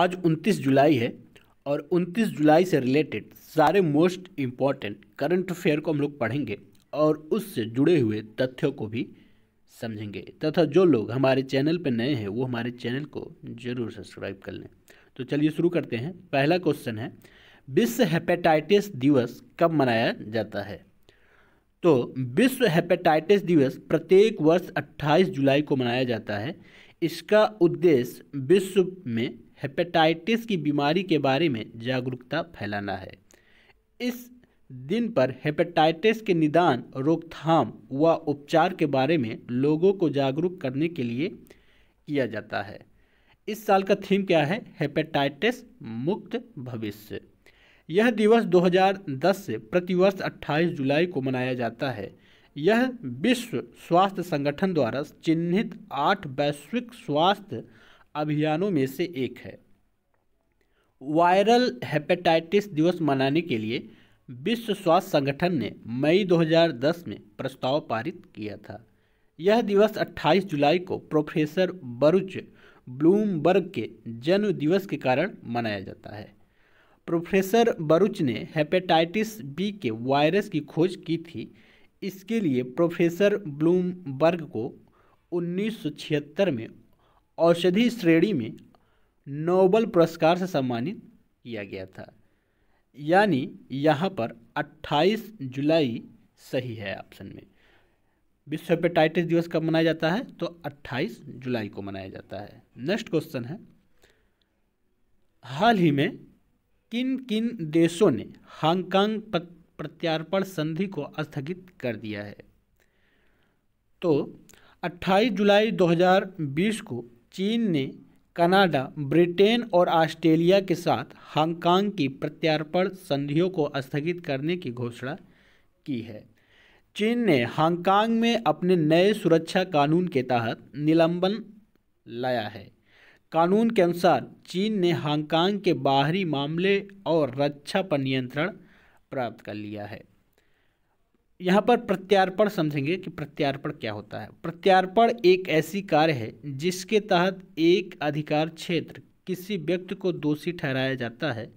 आज 29 जुलाई है और 29 जुलाई से रिलेटेड सारे मोस्ट इम्पॉर्टेंट करंट अफेयर को हम लोग पढ़ेंगे और उससे जुड़े हुए तथ्यों को भी समझेंगे तथा जो लोग हमारे चैनल पर नए हैं वो हमारे चैनल को जरूर सब्सक्राइब कर लें तो चलिए शुरू करते हैं पहला क्वेश्चन है विश्व हेपेटाइटिस दिवस कब मनाया जाता है तो विश्व हेपेटाइटिस दिवस प्रत्येक वर्ष 28 जुलाई को मनाया जाता है इसका उद्देश्य विश्व में हेपेटाइटिस की बीमारी के बारे में जागरूकता फैलाना है इस दिन पर हेपेटाइटिस के निदान रोकथाम व उपचार के बारे में लोगों को जागरूक करने के लिए किया जाता है इस साल का थीम क्या है हेपेटाइटिस मुक्त भविष्य यह दिवस 2010 से प्रतिवर्ष 28 जुलाई को मनाया जाता है यह विश्व स्वास्थ्य संगठन द्वारा चिन्हित आठ वैश्विक स्वास्थ्य अभियानों में से एक है वायरल हेपेटाइटिस दिवस मनाने के लिए विश्व स्वास्थ्य संगठन ने मई 2010 में प्रस्ताव पारित किया था यह दिवस 28 जुलाई को प्रोफेसर बरुच ब्लूमबर्ग के जन्म दिवस के कारण मनाया जाता है प्रोफेसर बरुच ने हेपेटाइटिस बी के वायरस की खोज की थी इसके लिए प्रोफेसर ब्लूमबर्ग को 1976 में औषधि श्रेणी में नोबल पुरस्कार से सम्मानित किया गया था यानी यहाँ पर 28 जुलाई सही है ऑप्शन में विश्व हेपेटाइटिस दिवस कब मनाया जाता है तो 28 जुलाई को मनाया जाता है नेक्स्ट क्वेश्चन है हाल ही में किन किन देशों ने हांगकांग प्रत्यार्पण संधि को स्थगित कर दिया है तो 28 जुलाई 2020 को चीन ने कनाडा ब्रिटेन और ऑस्ट्रेलिया के साथ हांगकांग की प्रत्यार्पण संधियों को स्थगित करने की घोषणा की है चीन ने हांगकांग में अपने नए सुरक्षा कानून के तहत निलंबन लाया है कानून के अनुसार चीन ने हांगकांग के बाहरी मामले और रक्षा पर नियंत्रण प्राप्त कर लिया है यहाँ पर प्रत्यार्पण समझेंगे कि प्रत्यार्पण क्या होता है प्रत्यार्पण एक ऐसी कार्य है जिसके तहत एक अधिकार क्षेत्र किसी व्यक्ति को दोषी ठहराया जाता है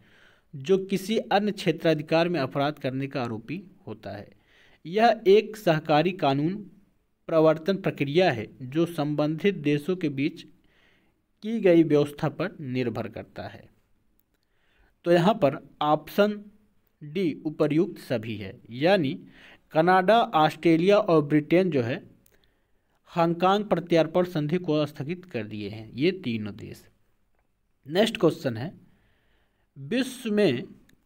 जो किसी अन्य क्षेत्राधिकार में अपराध करने का आरोपी होता है यह एक सहकारी कानून प्रवर्तन प्रक्रिया है जो संबंधित देशों के बीच की गई व्यवस्था पर निर्भर करता है तो यहाँ पर ऑप्शन डी उपर्युक्त सभी है यानी कनाडा ऑस्ट्रेलिया और ब्रिटेन जो है हांगकांग प्रत्यार्पण संधि को स्थगित कर दिए हैं ये तीनों देश नेक्स्ट क्वेश्चन है विश्व में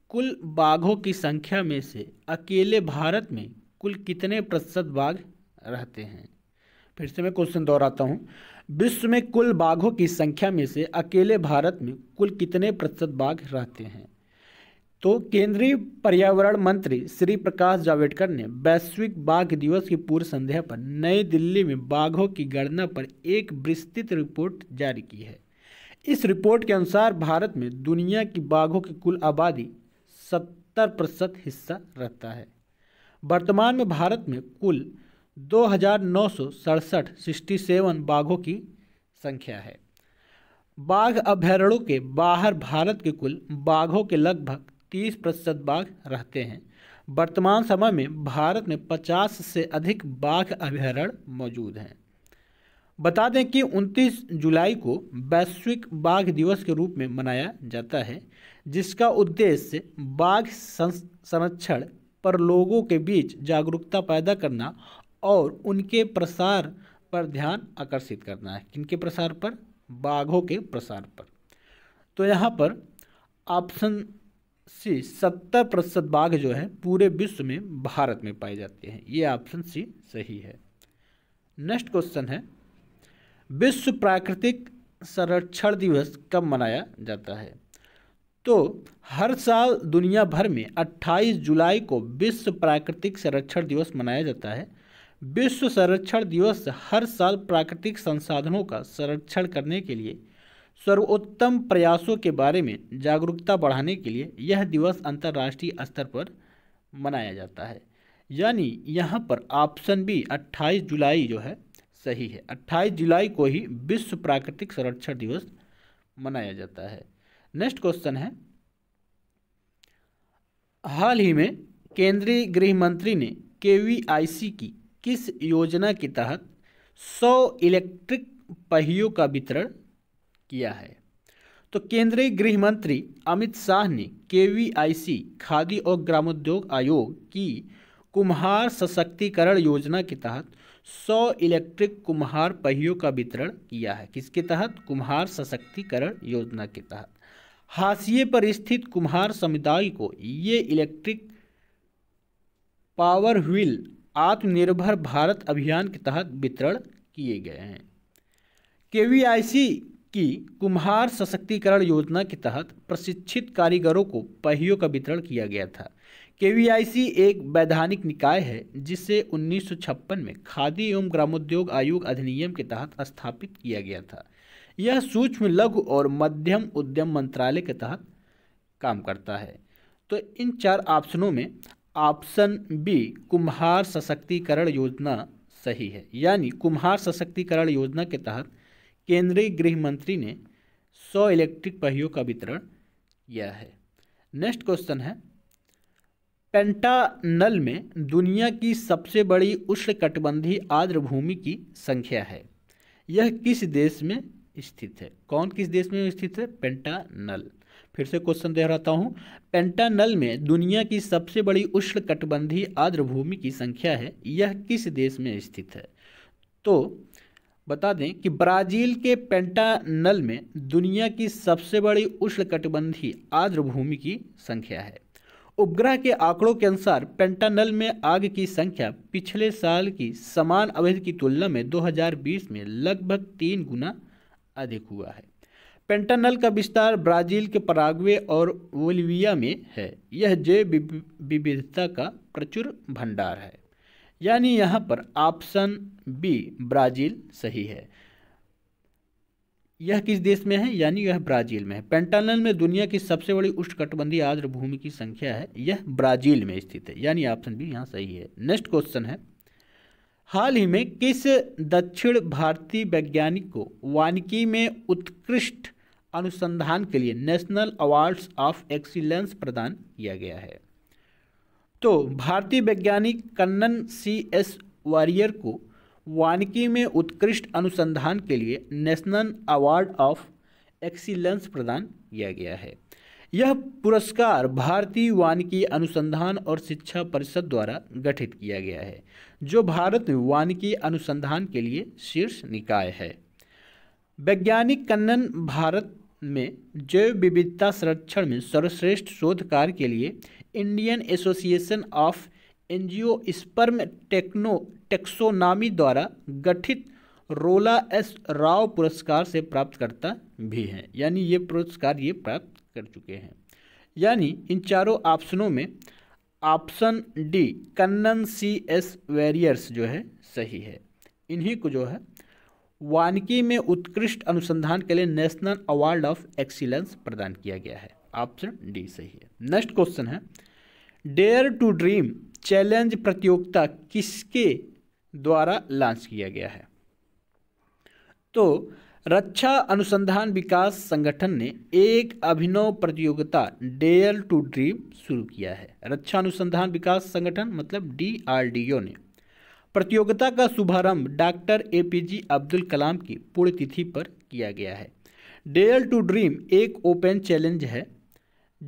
कुल बाघों की संख्या में से अकेले भारत में कुल कितने प्रतिशत बाघ रहते हैं फिर से मैं क्वेश्चन दोहराता हूँ विश्व में कुल बाघों की संख्या में से अकेले भारत में कुल कितने प्रतिशत बाघ रहते हैं तो केंद्रीय पर्यावरण मंत्री श्री प्रकाश जावड़ेकर ने वैश्विक बाघ दिवस की पूर्व संध्या पर नई दिल्ली में बाघों की गणना पर एक विस्तृत रिपोर्ट जारी की है इस रिपोर्ट के अनुसार भारत में दुनिया की बाघों की कुल आबादी सत्तर प्रतिशत हिस्सा रहता है वर्तमान में भारत में कुल दो हज़ार नौ सौ सड़सठ सिक्सटी सेवन बाघों की संख्या है बाघ अभ्यारण्यों के बाहर भारत के कुल बाघों के लगभग तीस प्रतिशत बाघ रहते हैं वर्तमान समय में भारत में पचास से अधिक बाघ अभ्यारण्य मौजूद हैं बता दें कि 29 जुलाई को वैश्विक बाघ दिवस के रूप में मनाया जाता है जिसका उद्देश्य बाघ संरक्षण पर लोगों के बीच जागरूकता पैदा करना और उनके प्रसार पर ध्यान आकर्षित करना है किनके प्रसार पर बाघों के प्रसार पर तो यहाँ पर ऑप्शन सी सत्तर प्रतिशत बाघ जो है पूरे विश्व में भारत में पाए जाते हैं ये ऑप्शन सी सही है नेक्स्ट क्वेश्चन है विश्व प्राकृतिक संरक्षण दिवस कब मनाया जाता है तो हर साल दुनिया भर में 28 जुलाई को विश्व प्राकृतिक संरक्षण दिवस मनाया जाता है विश्व संरक्षण दिवस हर साल प्राकृतिक संसाधनों का संरक्षण करने के लिए सर्वोत्तम प्रयासों के बारे में जागरूकता बढ़ाने के लिए यह दिवस अंतर्राष्ट्रीय स्तर पर मनाया जाता है यानी यहाँ पर ऑप्शन बी 28 जुलाई जो है सही है 28 जुलाई को ही विश्व प्राकृतिक संरक्षण दिवस मनाया जाता है नेक्स्ट क्वेश्चन है हाल ही में केंद्रीय गृह मंत्री ने के की किस योजना के तहत 100 इलेक्ट्रिक पहियों का वितरण किया है तो केंद्रीय गृह मंत्री अमित शाह ने के खादी और ग्रामोद्योग आयोग की कुम्हार सशक्तिकरण योजना के तहत 100 इलेक्ट्रिक कुम्हार पहियों का वितरण किया है किसके तहत कुम्हार सशक्तिकरण योजना के तहत हाशिए पर स्थित कुम्हार समुदाय को ये इलेक्ट्रिक पावर व्हील आत्मनिर्भर भारत अभियान के तहत वितरण किए गए हैं के कि कुम्हार सशक्तिकरण योजना के तहत प्रशिक्षित कारीगरों को पहियों का वितरण किया गया था के एक वैधानिक निकाय है जिसे उन्नीस में खादी एवं ग्रामोद्योग आयोग अधिनियम के तहत स्थापित किया गया था यह सूक्ष्म लघु और मध्यम उद्यम मंत्रालय के तहत काम करता है तो इन चार ऑप्शनों में ऑप्शन बी कुम्हार सशक्तिकरण योजना सही है यानी कुम्हार सशक्तिकरण योजना के तहत केंद्रीय गृह मंत्री ने 100 इलेक्ट्रिक पहियों का वितरण किया है नेक्स्ट क्वेश्चन है पेंटानल में दुनिया की सबसे बड़ी उष्णकटिबंधीय आर्द्र भूमि की संख्या है यह किस देश में स्थित है कौन किस देश में स्थित है पेंटानल फिर से क्वेश्चन दोहराता हूँ पेंटानल में दुनिया की सबसे बड़ी उष्ण कटबंधी भूमि की संख्या है यह किस देश में स्थित है तो बता दें कि ब्राजील के पेंटानल में दुनिया की सबसे बड़ी उष्णकटिबंधीय आर्द्रभूमि की संख्या है उपग्रह के आंकड़ों के अनुसार पेंटानल में आग की संख्या पिछले साल की समान अवधि की तुलना में 2020 में लगभग तीन गुना अधिक हुआ है पेंटानल का विस्तार ब्राजील के पराग्वे और ओलिविया में है यह जैव विविधता का प्रचुर भंडार है यानी यहाँ पर ऑप्शन बी ब्राज़ील सही है यह किस देश में है यानी यह ब्राज़ील में है पेंटानल में दुनिया की सबसे बड़ी उष्णकटिबंधीय भूमि की संख्या है यह ब्राज़ील में स्थित है यानी ऑप्शन बी यहाँ सही है नेक्स्ट क्वेश्चन है हाल ही में किस दक्षिण भारतीय वैज्ञानिक को वानिकी में उत्कृष्ट अनुसंधान के लिए नेशनल अवार्ड्स ऑफ एक्सीलेंस प्रदान किया गया है तो भारतीय वैज्ञानिक कन्नन सी एस वारियर को वानिकी में उत्कृष्ट अनुसंधान के लिए नेशनल अवार्ड ऑफ एक्सीलेंस प्रदान किया गया है यह पुरस्कार भारतीय वानिकी अनुसंधान और शिक्षा परिषद द्वारा गठित किया गया है जो भारत में वानिकी अनुसंधान के लिए शीर्ष निकाय है वैज्ञानिक कन्नन भारत में जैव विविधता संरक्षण में सर्वश्रेष्ठ शोध कार्य के लिए Indian association of angiosperm techno taxonomy द्वारा गठित रोला एस राव पुरस्कार से प्राप्त करता भी है यानी ये पुरस्कार ये प्राप्त कर चुके हैं यानी इन चारों ऑप्शनों में option D Kannan C S Warriers जो है सही है इन्हीं को जो है वानिकी में उत्कृष्ट अनुसंधान के लिए नेशनल अवार्ड ऑफ एक्सीलेंस प्रदान किया गया है ऑप्शन डी सही है नेक्स्ट क्वेश्चन है डेयर टू ड्रीम चैलेंज प्रतियोगिता किसके द्वारा लॉन्च किया गया है तो रक्षा अनुसंधान विकास संगठन ने एक अभिनव प्रतियोगिता डेयर टू ड्रीम शुरू किया है रक्षा अनुसंधान विकास संगठन मतलब डीआरडीओ ने प्रतियोगिता का शुभारंभ डॉक्टर एपीजे अब्दुल कलाम की पुण्यतिथि पर किया गया है डेयर टू ड्रीम एक ओपन चैलेंज है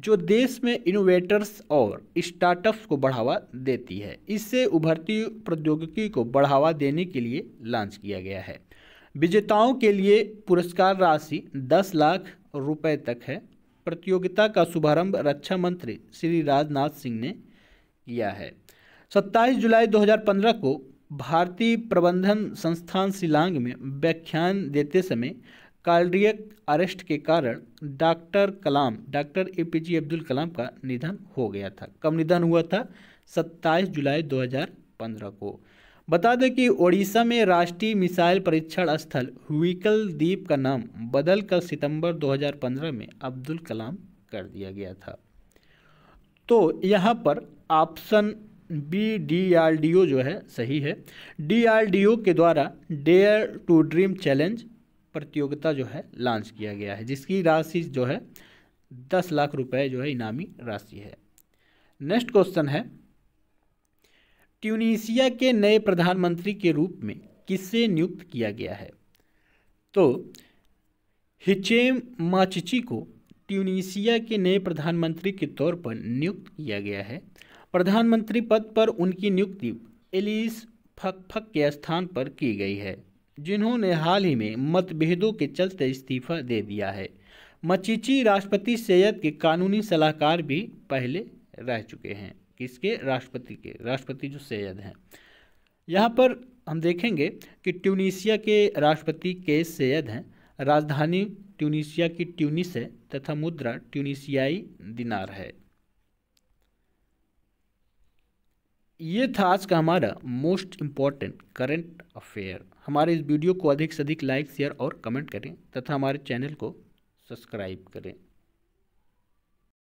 जो देश में इनोवेटर्स और स्टार्टअप्स को बढ़ावा देती है इससे उभरती प्रौद्योगिकी को बढ़ावा देने के लिए लॉन्च किया गया है विजेताओं के लिए पुरस्कार राशि दस लाख रुपए तक है प्रतियोगिता का शुभारंभ रक्षा मंत्री श्री राजनाथ सिंह ने किया है 27 जुलाई 2015 को भारतीय प्रबंधन संस्थान शिलांग में व्याख्यान देते समय कार्डियक अरेस्ट के कारण doctor Kalam doctor A P J Abdul Kalam का निधन हो गया था कब निधन हुआ था 27 जुलाई 2015 को बता दें कि ओडिशा में राष्ट्रीय मिसाइल परीक्षण स्थल हुईकल द्वीप का नाम बदल कर सितंबर 2015 में अब्दुल कलाम कर दिया गया था तो यहाँ पर option B D R D O जो है सही है डी आर डी ओ के द्वारा डेयर टू ड्रीम चैलेंज प्रतियोगिता जो है लॉन्च किया गया है जिसकी राशि जो है दस लाख रुपए जो है इनामी राशि है नेक्स्ट क्वेश्चन है ट्यूनीसिया के नए प्रधानमंत्री के रूप में किससे नियुक्त किया गया है तो हिचेम माचिची को ट्यूनीसिया के नए प्रधानमंत्री के तौर पर नियुक्त किया गया है प्रधानमंत्री पद पर उनकी नियुक्ति एलिस फकफक के स्थान पर की गई है जिन्होंने हाल ही में मतभेदों के चलते इस्तीफा दे दिया है मचीची राष्ट्रपति सैयद के कानूनी सलाहकार भी पहले रह चुके हैं किसके राष्ट्रपति के राष्ट्रपति जो सैयद हैं यहाँ पर हम देखेंगे कि ट्यूनीसिया के राष्ट्रपति के सैयद हैं राजधानी ट्यूनीशिया की ट्यूनिस है तथा मुद्रा ट्यूनीशियाई दिनार है ये था आज का हमारा मोस्ट इम्पॉर्टेंट करंट अफेयर हमारे इस वीडियो को अधिक से अधिक लाइक शेयर और कमेंट करें तथा हमारे चैनल को सब्सक्राइब करें